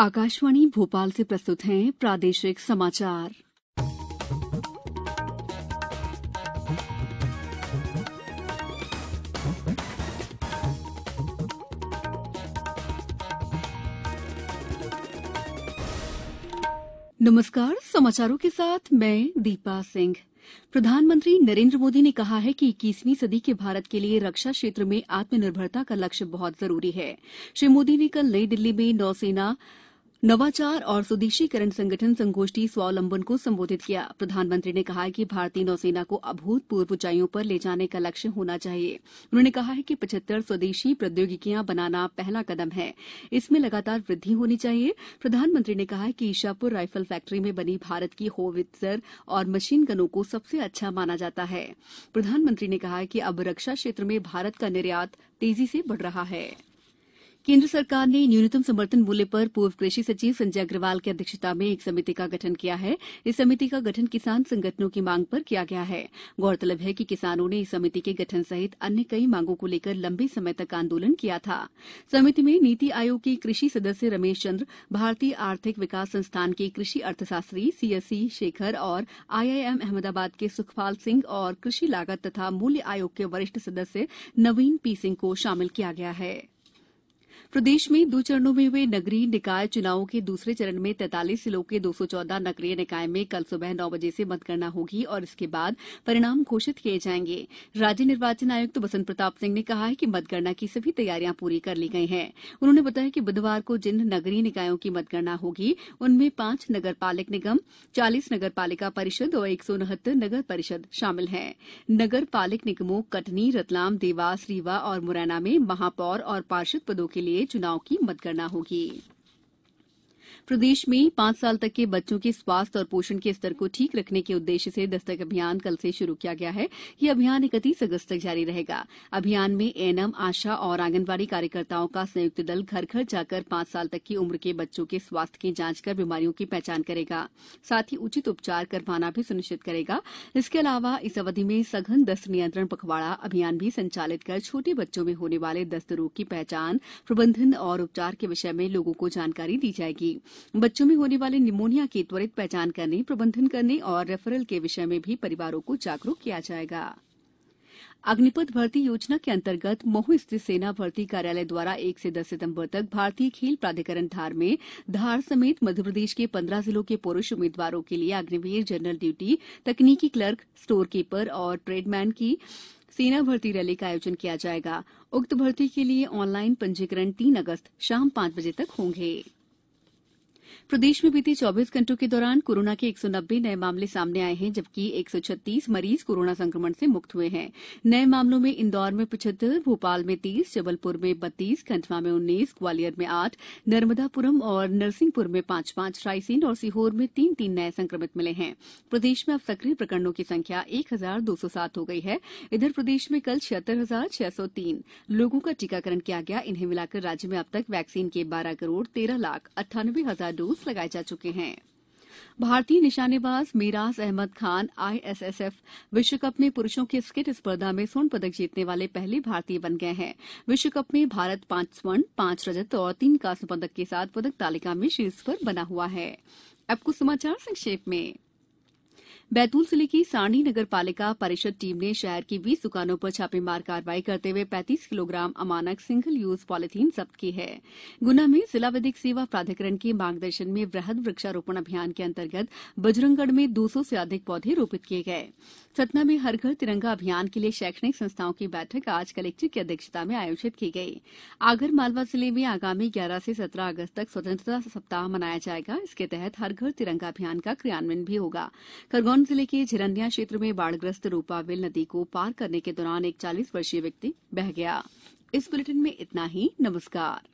आकाशवाणी भोपाल से प्रस्तुत हैं प्रादेशिक समाचार नमस्कार समाचारों के साथ मैं दीपा सिंह प्रधानमंत्री नरेंद्र मोदी ने कहा है कि इक्कीसवीं सदी के भारत के लिए रक्षा क्षेत्र में आत्मनिर्भरता का लक्ष्य बहुत जरूरी है श्री मोदी ने कल नई दिल्ली में नौसेना नवाचार और स्वदेशीकरण संगठन संगोष्ठी स्वावलंबन को संबोधित किया प्रधानमंत्री ने कहा कि भारतीय नौसेना को अभूतपूर्व ऊंचाइयों पर ले जाने का लक्ष्य होना चाहिए उन्होंने कहा है कि पचहत्तर स्वदेशी प्रौद्योगिकियां बनाना पहला कदम है इसमें लगातार वृद्धि होनी चाहिए प्रधानमंत्री ने कहा कि ईशापुर राइफल फैक्ट्री में बनी भारत की होवित्सर और मशीन गनों को सबसे अच्छा माना जाता है प्रधानमंत्री ने कहा कि अब रक्षा क्षेत्र में भारत का निर्यात तेजी से बढ़ रहा है केन्द्र सरकार ने न्यूनतम समर्थन मूल्य पर पूर्व कृषि सचिव संजय अग्रवाल की अध्यक्षता में एक समिति का गठन किया है इस समिति का गठन किसान संगठनों की मांग पर किया गया है गौरतलब है कि किसानों ने इस समिति के गठन सहित अन्य कई मांगों को लेकर लंबे समय तक आंदोलन किया था समिति में नीति आयोग के कृषि सदस्य रमेश चंद्र भारतीय आर्थिक विकास संस्थान के कृषि अर्थशास्त्री सीएससी शेखर और आईआईएम अहमदाबाद के सुखपाल सिंह और कृषि लागत तथा मूल्य आयोग के वरिष्ठ सदस्य नवीन पी सिंह को शामिल किया गया है प्रदेश में दो चरणों में हुए नगरीय निकाय चुनावों के दूसरे चरण में तैतालीस जिलों के दो सौ चौदह नगरीय निकाय में कल सुबह नौ बजे से मतगणना होगी और इसके बाद परिणाम घोषित किए जाएंगे राज्य निर्वाचन आयुक्त बसंत प्रताप सिंह ने कहा है कि मतगणना की सभी तैयारियां पूरी कर ली गई हैं उन्होंने बताया कि बुधवार को जिन नगरीय निकायों की मतगणना होगी उनमें पांच नगर पालिक निगम चालीस नगर पालिका परिषद और एक सौ उनहत्तर नगर परिषद शामिल हैं नगर पालिक निगमों कटनी रतलाम देवास रीवा और मुरैना में महापौर और पार्षद पदों के लिए चुनाव की मतगणना होगी प्रदेश में पांच साल तक के बच्चों के स्वास्थ्य और पोषण के स्तर को ठीक रखने के उद्देश्य से दस्तक अभियान कल से शुरू किया गया है यह अभियान इकतीस अगस्त तक जारी रहेगा अभियान में एनएम आशा और आंगनबाड़ी कार्यकर्ताओं का संयुक्त दल घर घर जाकर पांच साल तक की उम्र के बच्चों के स्वास्थ्य की जांच कर बीमारियों की पहचान करेगा साथ ही उचित उपचार करवाना भी सुनिश्चित करेगा इसके अलावा इस अवधि में सघन दस्त नियंत्रण पखवाड़ा अभियान भी संचालित कर छोटे बच्चों में होने वाले दस्त रोग की पहचान प्रबंधन और उपचार के विषय में लोगों को जानकारी दी जाएगी बच्चों में होने वाले निमोनिया की त्वरित पहचान करने प्रबंधन करने और रेफरल के विषय में भी परिवारों को जागरूक किया जाएगा अग्निपथ भर्ती योजना के अंतर्गत महू स्थित सेना भर्ती कार्यालय द्वारा एक से दस सितंबर तक भारतीय खेल प्राधिकरण धार में धार समेत मध्यप्रदेश के 15 जिलों के पुरुष उम्मीदवारों के लिए अग्निवीर जनरल ड्यूटी तकनीकी क्लर्क स्टोर कीपर और ट्रेडमैन की सेना भर्ती रैली का आयोजन किया जाएगा उक्त भर्ती के लिए ऑनलाइन पंजीकरण तीन अगस्त शाम पांच बजे तक होंगे कोरोना प्रदेश में बीते चौबीस घंटों के दौरान कोरोना के एक सौ नब्बे नए मामले सामने आए हैं जबकि एक सौ छत्तीस मरीज कोरोना संक्रमण से मुक्त हुए हैं नए मामलों में इंदौर में पचहत्तर भोपाल में तीस जबलपुर में बत्तीस खंडवा में उन्नीस ग्वालियर में आठ नर्मदापुरम और नरसिंहपुर में पांच पांच रायसेन और सीहोर में तीन तीन नए संक्रमित मिले हैं प्रदेश में अब सक्रिय प्रकरणों की संख्या एक हजार दो सौ सात हो गई है इधर प्रदेश में कल छिहत्तर हजार छह सौ तीन लोगों का टीकाकरण किया गया इन्हें मिलाकर राज्य में अब तक वैक्सीन के बारह करोड़ तेरह लाख अट्ठानबे हजार डोज लगाए जा चुके हैं भारतीय निशानेबाज मेराज अहमद खान आईएसएसएफ विश्व कप में पुरुषों की स्केट स्पर्धा में स्वर्ण पदक जीतने वाले पहले भारतीय बन गए हैं विश्व कप में भारत पांच स्वर्ण पांच रजत और तीन कांस्य पदक के साथ पदक तालिका में शीर्ष पर बना हुआ है अब कुछ समाचार संक्षेप में बैतूल जिले की सारणी नगर पालिका परिषद टीम ने शहर की बीस दुकानों पर छापेमार कार्रवाई करते हुए पैंतीस किलोग्राम अमानक सिंगल यूज पॉलीथीन जब्त की है गुना में जिला विधिक सेवा प्राधिकरण के मार्गदर्शन में वृहद वृक्षारोपण अभियान के अंतर्गत बजरंगगढ़ में 200 से अधिक पौधे रोपित किए गए सतना में हर घर तिरंगा अभियान के लिए शैक्षणिक संस्थाओं की बैठक आज कलेक्टर की अध्यक्षता में आयोजित की गई आगर मालवा जिले में आगामी ग्यारह से सत्रह अगस्त तक स्वतंत्रता सप्ताह मनाया जाएगा इसके तहत हर घर तिरंगा अभियान का क्रियान्वयन भी होगा खरगोन रतलाम जिले के झिरन्या क्षेत्र में बाढ़ग्रस्त रोपावेल नदी को पार करने के दौरान एक चालीस वर्षीय व्यक्ति बह गया इस बुलेटिन में इतना ही नमस्कार